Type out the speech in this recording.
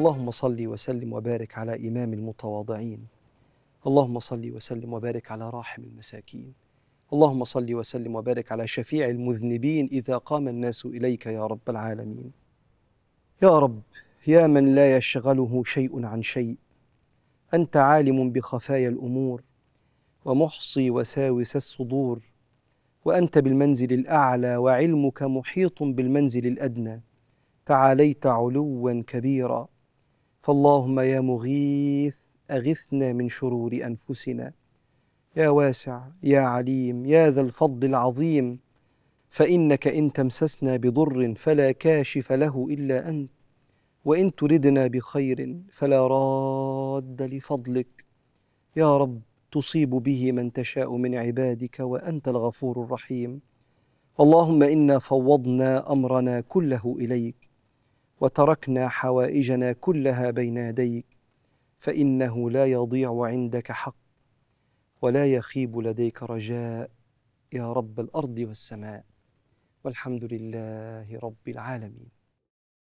اللهم صل وسلم وبارك على إمام المتواضعين اللهم صل وسلم وبارك على راحم المساكين اللهم صل وسلم وبارك على شفيع المذنبين إذا قام الناس إليك يا رب العالمين يا رب يا من لا يشغله شيء عن شيء أنت عالم بخفايا الأمور ومحصي وساوس الصدور وأنت بالمنزل الأعلى وعلمك محيط بالمنزل الأدنى تعاليت علوا كبيرا فاللهم يا مغيث أغثنا من شرور أنفسنا يا واسع يا عليم يا ذا الفضل العظيم فإنك إن تمسسنا بضر فلا كاشف له إلا أنت وإن تردنا بخير فلا راد لفضلك يا رب تصيب به من تشاء من عبادك وأنت الغفور الرحيم اللهم إنا فوضنا أمرنا كله إليك وتركنا حوائجنا كلها بين يديك فانه لا يضيع عندك حق ولا يخيب لديك رجاء يا رب الارض والسماء والحمد لله رب العالمين